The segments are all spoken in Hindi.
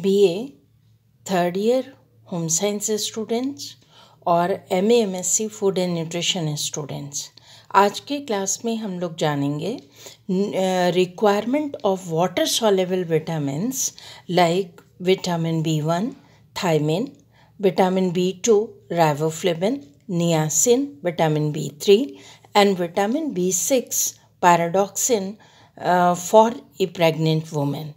BA third year home science students और M M S C food and nutrition students आज के क्लास में हम लोग जानेंगे requirement of water soluble vitamins like vitamin B one thiamine vitamin B two riboflavin niacin vitamin B three and vitamin B six pyridoxine for a pregnant women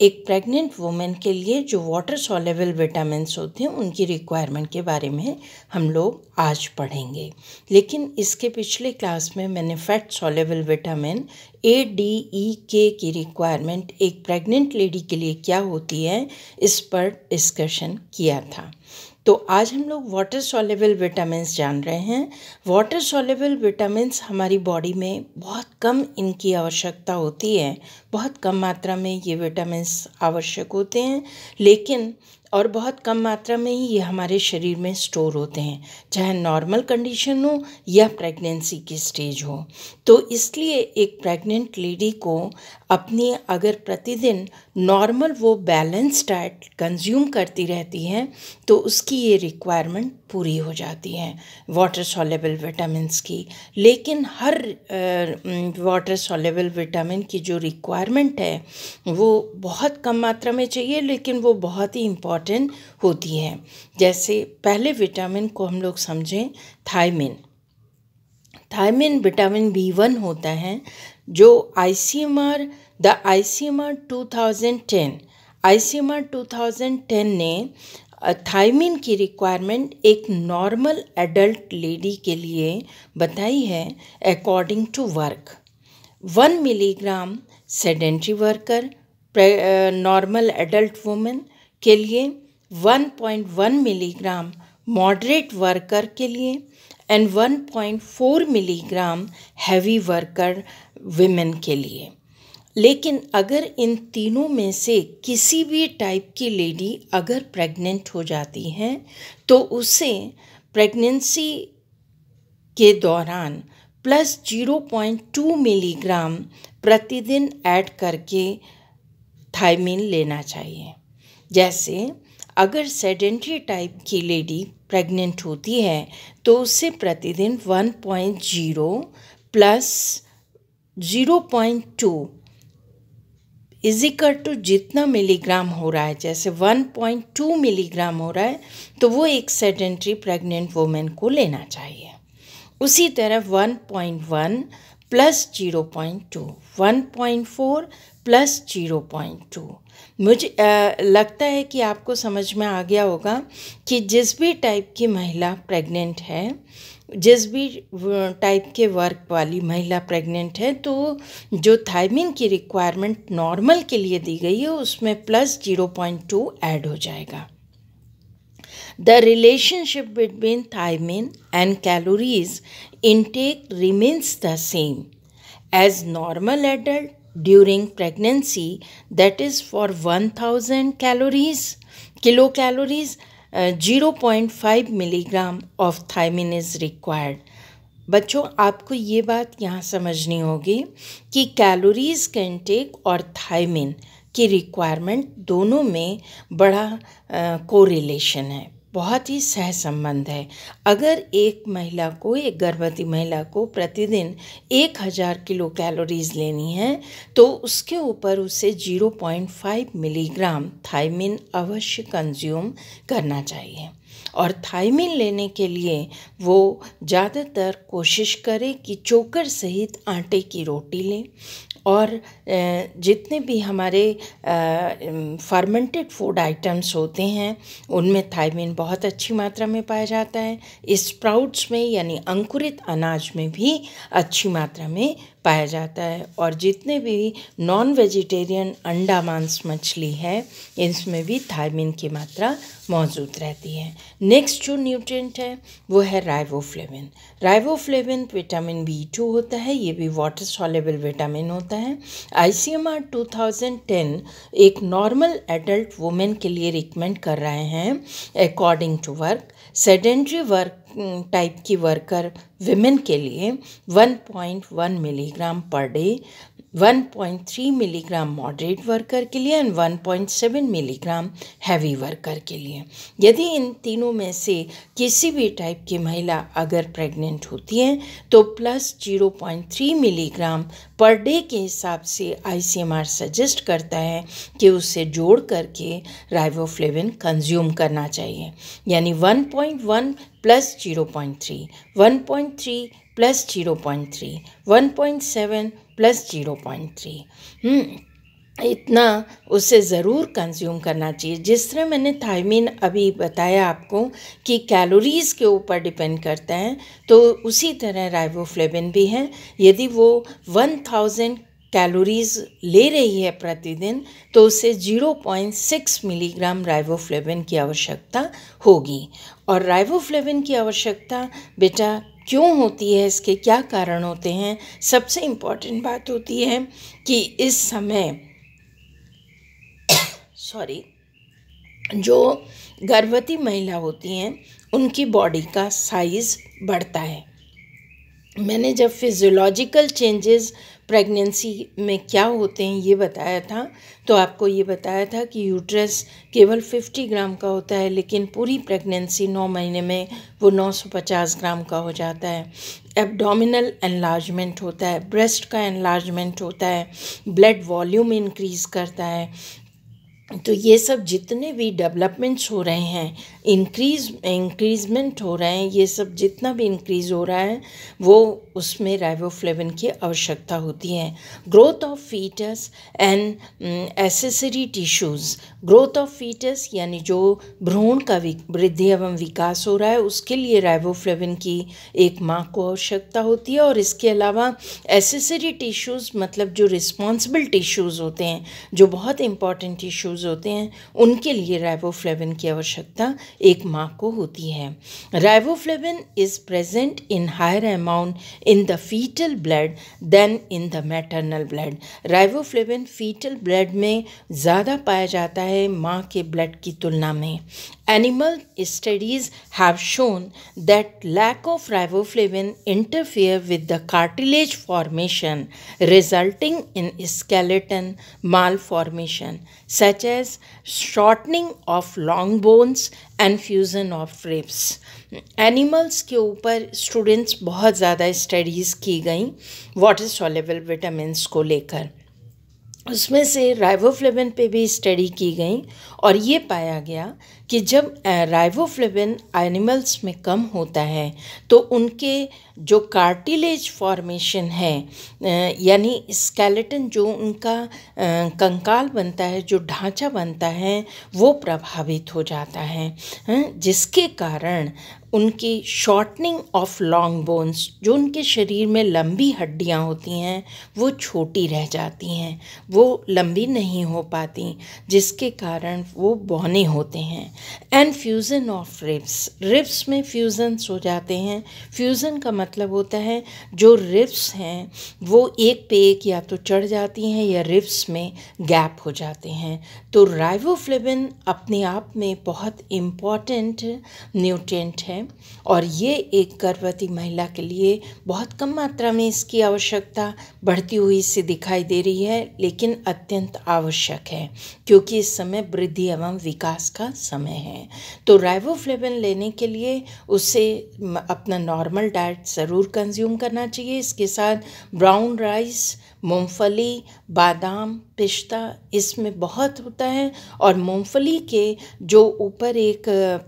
एक प्रेग्नेंट वुमेन के लिए जो वाटर सॉलेबल विटामिन होते हैं उनकी रिक्वायरमेंट के बारे में हम लोग आज पढ़ेंगे लेकिन इसके पिछले क्लास में मैंने fat soluble vitamin A D E K की रिक्वायरमेंट एक प्रेग्नेंट लेडी के लिए क्या होती है इस पर डिस्कशन किया था तो आज हम लोग वाटर सॉलेबल विटामिन्स जान रहे हैं वाटर सॉलेबल विटामिन्स हमारी बॉडी में बहुत कम इनकी आवश्यकता होती है बहुत कम मात्रा में ये विटामिन्स आवश्यक होते हैं लेकिन और बहुत कम मात्रा में ही ये हमारे शरीर में स्टोर होते हैं चाहे नॉर्मल कंडीशन हो या प्रेगनेंसी की स्टेज हो तो इसलिए एक प्रेग्नेंट लेडी को अपनी अगर प्रतिदिन नॉर्मल वो बैलेंस डाइट कंज्यूम करती रहती हैं तो उसकी ये रिक्वायरमेंट पूरी हो जाती हैं वाटर सॉलेबल विटामिनस की लेकिन हर वाटर सॉलेबल विटामिन की जो रिक्वायरमेंट है वो बहुत कम मात्रा में चाहिए लेकिन वो बहुत ही इम्पॉर्टेंट होती हैं जैसे पहले विटामिन को हम लोग समझें thiamine thiamine vitamin B one होता है जो I C M R the I C M R two thousand ten I C M R two thousand ten ने थायमिन की रिक्वायरमेंट एक नॉर्मल एडल्ट लेडी के लिए बताई है according to work one milligram sedentary worker normal adult women के लिए one point one milligram moderate worker के लिए and one point four milligram heavy worker women के लिए लेकिन अगर इन तीनों में से किसी भी टाइप की लेडी अगर प्रेग्नेंट हो जाती हैं तो उसे प्रेगनेंसी के दौरान प्लस 0.2 मिलीग्राम प्रतिदिन ऐड करके थायमिन लेना चाहिए जैसे अगर सेडेंट्री टाइप की लेडी प्रेग्नेंट होती है तो उसे प्रतिदिन 1.0 प्लस 0.2 इजिकल टू जितना मिलीग्राम हो रहा है जैसे 1.2 मिलीग्राम हो रहा है तो वो एक सेडेंट्री प्रेग्नेंट वोमेन को लेना चाहिए उसी तरह 1.1 plus zero point two one point four plus zero point two मुझे आ, लगता है कि आपको समझ में आ गया होगा कि जिस भी टाइप की महिला प्रेग्नेंट है जिस भी टाइप के वर्क वाली महिला प्रेग्नेंट है तो जो थायमिन की रिक्वायरमेंट नॉर्मल के लिए दी गई है उसमें plus zero point two add हो जाएगा the relationship between thiamine and calories intake remains the same as normal adult during pregnancy that is for one thousand calories kilo calories zero point five milligram of thiamine is required बच्चों आपको ये बात यहाँ समझनी होगी कि कैलोरीज कैंटेक और थाइमिन की रिक्वायरमेंट दोनों में बड़ा कोरिलेशन है बहुत ही सहसंबंध है अगर एक महिला को एक गर्भवती महिला को प्रतिदिन एक हज़ार किलो कैलोरीज लेनी है तो उसके ऊपर उसे zero point five milligram thiamine अवश्य कंज्यूम करना चाहिए और थाइमिन लेने के लिए वो ज़्यादातर कोशिश करे कि चोकर सहित आटे की रोटी लें और जितने भी हमारे फर्मेंटेड फूड आइटम्स होते हैं उनमें थायमिन बहुत अच्छी मात्रा में पाया जाता है स्प्राउट्स में यानी अंकुरित अनाज में भी अच्छी मात्रा में पाया जाता है और जितने भी नॉन वेजिटेरियन अंडा मांस मछली है इसमें भी थायमिन की मात्रा मौजूद रहती है नेक्स्ट जो न्यूट्रिएंट है वो है riboflavin riboflavin vitamin B two होता है ये भी वाटर सॉलेबल विटामिन होता है I C M R two thousand ten एक नॉर्मल एडल्ट वुमेन के लिए रिकमेंड कर रहे हैं according to work sedentary work type की वर्कर विमेन के लिए 1.1 milligram per day 1.3 milligram moderate worker के लिए एंड 1.7 मिलीग्राम हैवी वर्कर के लिए यदि इन तीनों में से किसी भी टाइप की महिला अगर प्रेग्नेंट होती है तो प्लस 0.3 मिलीग्राम पर डे के हिसाब से आईसीएमआर सजेस्ट करता है कि उसे जोड़ करके राइवोफ्लेविन कंज्यूम करना चाहिए यानी 1.1 plus zero point three one point three plus zero point three one point seven plus zero point three इतना उसे ज़रूर कंज्यूम करना चाहिए जिस तरह मैंने थायमीन अभी बताया आपको कि कैलोरीज़ के ऊपर डिपेंड करता है तो उसी तरह राइवोफ्लेबिन भी है यदि वो 1000 कैलोरीज ले रही है प्रतिदिन तो उसे 0.6 मिलीग्राम राइवोफ्लेविन की आवश्यकता होगी और राइवोफ्लेविन की आवश्यकता बेटा क्यों होती है इसके क्या कारण होते हैं सबसे इम्पॉर्टेंट बात होती है कि इस समय सॉरी जो गर्भवती महिला होती हैं उनकी बॉडी का साइज़ बढ़ता है मैंने जब फिजियोलॉजिकल चेंजेस प्रेगनेंसी में क्या होते हैं ये बताया था तो आपको ये बताया था कि यूट्रस केवल 50 ग्राम का होता है लेकिन पूरी प्रेगनेंसी 9 महीने में वो 950 ग्राम का हो जाता है एब्डोमिनल एनलार्जमेंट होता है ब्रेस्ट का एनलार्जमेंट होता है ब्लड वॉल्यूम इंक्रीज़ करता है तो ये सब जितने भी डेवलपमेंट्स हो रहे हैं इंक्रीज इंक्रीजमेंट हो रहे हैं ये सब जितना भी इंक्रीज़ हो रहा है वो उसमें राइवोफ्लेविन की आवश्यकता होती है growth of foetus and accessory tissues growth of foetus यानी जो भ्रूण का वृद्धि एवं विकास हो रहा है उसके लिए राइवोफ्लेविन की एक माँ को आवश्यकता होती है और इसके अलावा एसेसरी टिश्यूज़ मतलब जो रिस्पॉन्सिबल टिश्यूज़ होते हैं जो बहुत इंपॉर्टेंट टिश्यूज़ होते हैं उनके लिए राइवोफ्लेविन की आवश्यकता एक माँ को होती है riboflavin is present in higher amount in the foetal blood than in the maternal blood riboflavin foetal blood में ज़्यादा पाया जाता है माँ के ब्लड की तुलना में animal studies have shown that lack of riboflavin interfere with the cartilage formation resulting in skeleton malformation such as shortening of long bones and fusion of ribs animals के ऊपर स्टूडेंट्स बहुत ज़्यादा स्टडीज़ की गई वाटर सॉलेबल विटामिन को लेकर उसमें से राइवोफ्लेविन पे भी स्टडी की गई और ये पाया गया कि जब राइवोफ्लेविन एनिमल्स में कम होता है तो उनके जो कार्टिलेज फॉर्मेशन है यानी स्केलेटन जो उनका कंकाल बनता है जो ढांचा बनता है वो प्रभावित हो जाता है जिसके कारण उनकी शॉर्टनिंग ऑफ लॉन्ग बोन्स जो उनके शरीर में लंबी हड्डियां होती हैं वो छोटी रह जाती हैं वो लंबी नहीं हो पाती जिसके कारण वो बौने होते हैं and fusion of ribs ribs में फ्यूज़न्स हो जाते हैं फ्यूज़न का मतलब होता है जो रिब्स हैं वो एक पे एक या तो चढ़ जाती हैं या रिब्स में गैप हो जाते हैं तो राइवोफ्लेबिन अपने आप में बहुत इम्पॉर्टेंट न्यूट्रेंट है हैं और ये एक गर्भवती महिला के लिए बहुत कम मात्रा में इसकी आवश्यकता बढ़ती हुई से दिखाई दे रही है लेकिन अत्यंत आवश्यक है क्योंकि इस समय वृद्धि एवं विकास का समय है तो राइवोफ्लेविन लेने के लिए उसे अपना नॉर्मल डाइट ज़रूर कंज्यूम करना चाहिए इसके साथ ब्राउन राइस मूंगफली बादाम पिस्ता इसमें बहुत होता है और मूंगफली के जो ऊपर एक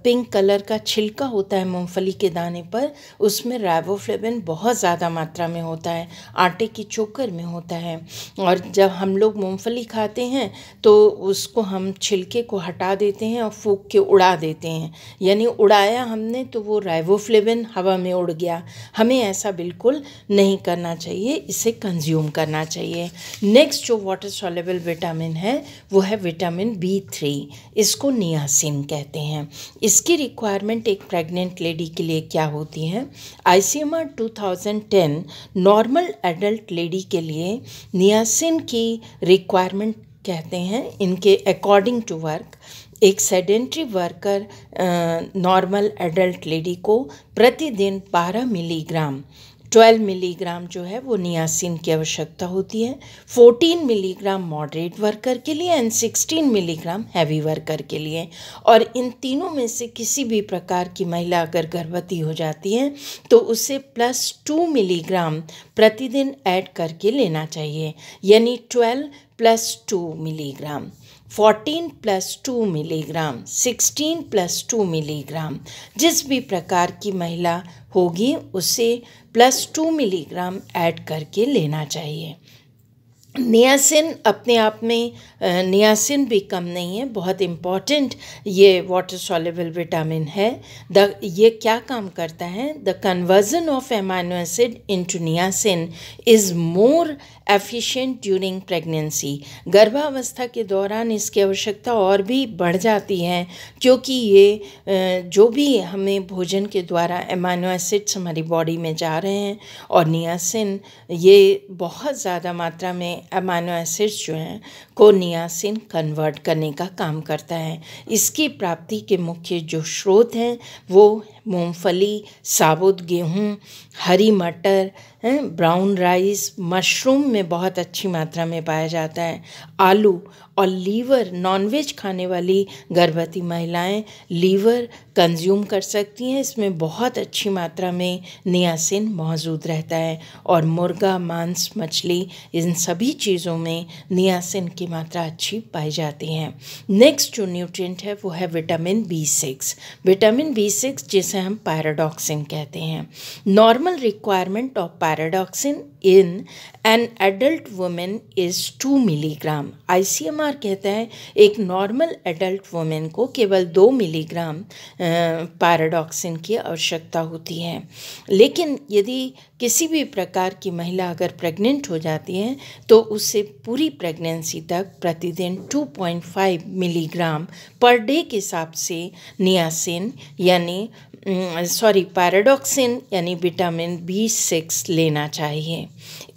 पिंक कलर का छिलका होता है मूंगफली के दाने पर उसमें राइबोफ्लेविन बहुत ज़्यादा मात्रा में होता है आटे की चोकर में होता है और जब हम लोग मूंगफली खाते हैं तो उसको हम छिलके को हटा देते हैं और फूक के उड़ा देते हैं यानी उड़ाया हमने तो वो राइबोफ्लेविन हवा में उड़ गया हमें ऐसा बिल्कुल नहीं करना चाहिए इसे कंज्यूम करना लेना चाहिए नेक्स्ट जो वाटर सॉलेबल विटामिन है वो है विटामिन बी थ्री इसको नियासिन कहते हैं इसकी रिक्वायरमेंट एक प्रेग्नेंट लेडी के लिए क्या होती है I C M R two thousand ten normal adult lady के लिए नियासिन की रिक्वायरमेंट कहते हैं इनके अकॉर्डिंग टू वर्क एक sedentary worker normal adult lady को प्रतिदिन 12 मिलीग्राम 12 मिलीग्राम जो है वो नियासिन की आवश्यकता होती है 14 मिलीग्राम मॉडरेट वर्कर के लिए एंड 16 मिलीग्राम हैवी वर्कर के लिए और इन तीनों में से किसी भी प्रकार की महिला अगर गर्भवती हो जाती है तो उसे प्लस टू मिलीग्राम प्रतिदिन ऐड करके लेना चाहिए यानी 12 plus two milligram fourteen plus two milligram sixteen plus two milligram जिस भी प्रकार की महिला होगी उसे प्लस टू मिलीग्राम ऐड करके लेना चाहिए नियासिन अपने आप में नियासिन भी कम नहीं है बहुत इम्पॉर्टेंट ये वाटर सॉलेबल विटामिन है द ये क्या काम करता है the conversion of amino acid into niacin is more efficient during pregnancy गर्भावस्था के दौरान इसकी आवश्यकता और भी बढ़ जाती है क्योंकि ये जो भी हमें भोजन के द्वारा एमाइनो एसिड्स हमारी बॉडी में जा रहे हैं और नियासिन ये बहुत ज़्यादा मात्रा में एमाइनो एसिड्स जो हैं को नियासिन कन्वर्ट करने का काम करता है इसकी प्राप्ति के मुख्य जो स्रोत हैं वो मूंगफली साबुत गेहूँ हरी मटर हैं ब्राउन राइस मशरूम में बहुत अच्छी मात्रा में पाया जाता है आलू और लीवर नॉनवेज खाने वाली गर्भवती महिलाएं लीवर कंज्यूम कर सकती हैं इसमें बहुत अच्छी मात्रा में नियासिन मौजूद रहता है और मुर्गा मांस मछली इन सभी चीज़ों में नियासिन की मात्रा अच्छी पाई जाती है नेक्स्ट जो न्यूट्रिएंट है वो है vitamin B six vitamin B six जिसे हम पैराडॉक्सिन कहते हैं normal requirement of paradoxin in an adult women is two milligram I C M R कहता है एक नॉर्मल एडल्ट वुमेन को केवल दो मिलीग्राम पैराडॉक्सिन की आवश्यकता होती है लेकिन यदि किसी भी प्रकार की महिला अगर प्रेग्नेंट हो जाती है तो उसे पूरी प्रेगनेंसी तक प्रतिदिन 2.5 मिलीग्राम पर डे के हिसाब से नियासिन यानी सॉरी पैराडॉक्सिन यानी विटामिन बी सिक्स लेना चाहिए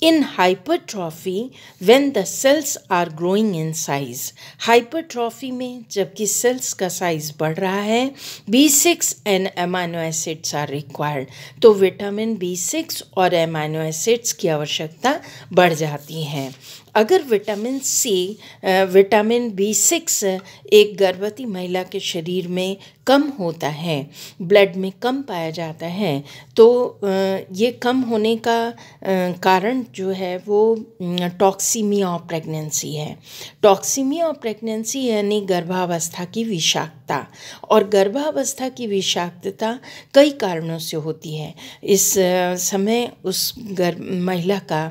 In hypertrophy, when the cells are growing in size, hypertrophy में जबकि cells का size बढ़ रहा है B6 and amino acids are required. तो vitamin B6 और amino acids की आवश्यकता बढ़ जाती है अगर vitamin C vitamin B six एक गर्भवती महिला के शरीर में कम होता है ब्लड में कम पाया जाता है तो ये कम होने का कारण जो है वो टॉक्सीमिया ऑफ प्रेगनेंसी है टॉक्सीमिया ऑफ प्रेगनेंसी यानी गर्भावस्था की विषाक्तता और गर्भावस्था की विषाक्तता कई कारणों से होती है इस समय उस गर्भ महिला का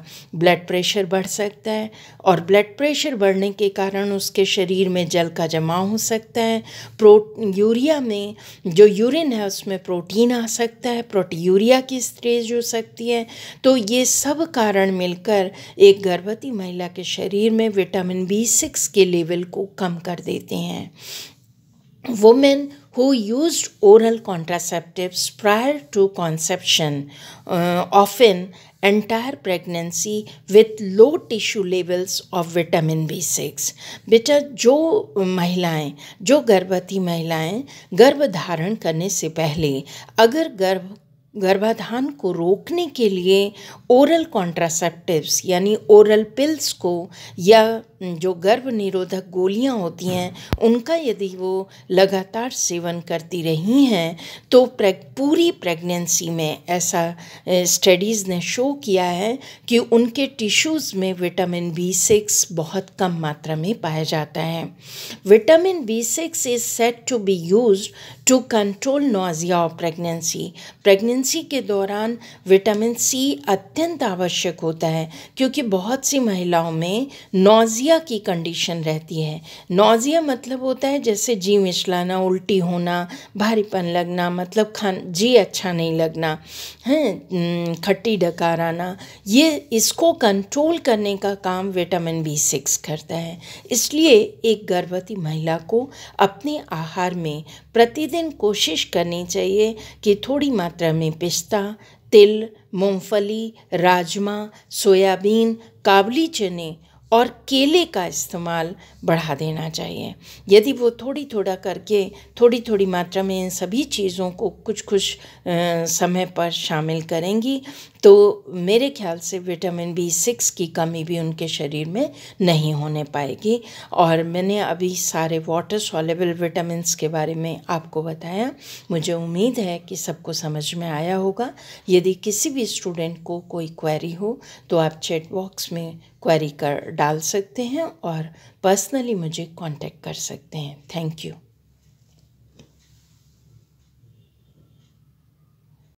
ब्लड प्रेशर बढ़ सकता है और ब्लड प्रेशर बढ़ने के कारण उसके शरीर में जल का जमाव हो सकता है प्रो यूरिया में जो यूरिन है उसमें प्रोटीन आ सकता है प्रोटीयूरिया की स्टेज हो सकती है तो ये सब कारण मिलकर एक गर्भवती महिला के शरीर में विटामिन बी सिक्स के लेवल को कम कर देते हैं women who use oral contraceptives prior to conception often entire pregnancy with low tissue levels of vitamin B six बेटा जो महिलाएं जो गर्भवती महिलाएं गर्भ धारण करने से पहले अगर गर्भ गर्भाधान को रोकने के लिए ओरल कॉन्ट्रासेप्टिव्स यानी ओरल पिल्स को या हम्म, जो गर्भ निरोधक गोलियां होती हैं उनका यदि वो लगातार सेवन करती रही हैं तो प्रेग, पूरी प्रेगनेंसी में ऐसा स्टडीज़ ने शो किया है कि उनके टिश्यूज़ में विटामिन बी सिक्स बहुत कम मात्रा में पाया जाता है vitamin B six is said to be use to control nausea of pregnancy pregnancy के दौरान विटामिन सी अत्यंत आवश्यक होता है क्योंकि बहुत सी महिलाओं में नोजिया नौज़िया की कंडीशन रहती है नौज़िया मतलब होता है जैसे जी मिचलाना उल्टी होना भारीपन लगना मतलब खान जी अच्छा नहीं लगना है खट्टी डकार आना ये इसको कंट्रोल करने का काम विटामिन बी सिक्स करता है इसलिए एक गर्भवती महिला को अपने आहार में प्रतिदिन कोशिश करनी चाहिए कि थोड़ी मात्रा में पिस्ता तिल मूंगफली राजमा सोयाबीन काबली चने और केले का इस्तेमाल बढ़ा देना चाहिए यदि वो थोड़ी थोड़ा करके थोड़ी थोड़ी मात्रा में इन सभी चीज़ों को कुछ कुछ समय पर शामिल करेंगी तो मेरे ख्याल से विटामिन बी सिक्स की कमी भी उनके शरीर में नहीं होने पाएगी और मैंने अभी सारे वाटर सॉलेबल विटामिन के बारे में आपको बताया मुझे उम्मीद है कि सबको समझ में आया होगा यदि किसी भी स्टूडेंट को कोई क्वेरी हो तो आप चैट बॉक्स में क्वेरी कर डाल सकते हैं और पर्सनली मुझे कांटेक्ट कर सकते हैं थैंक यू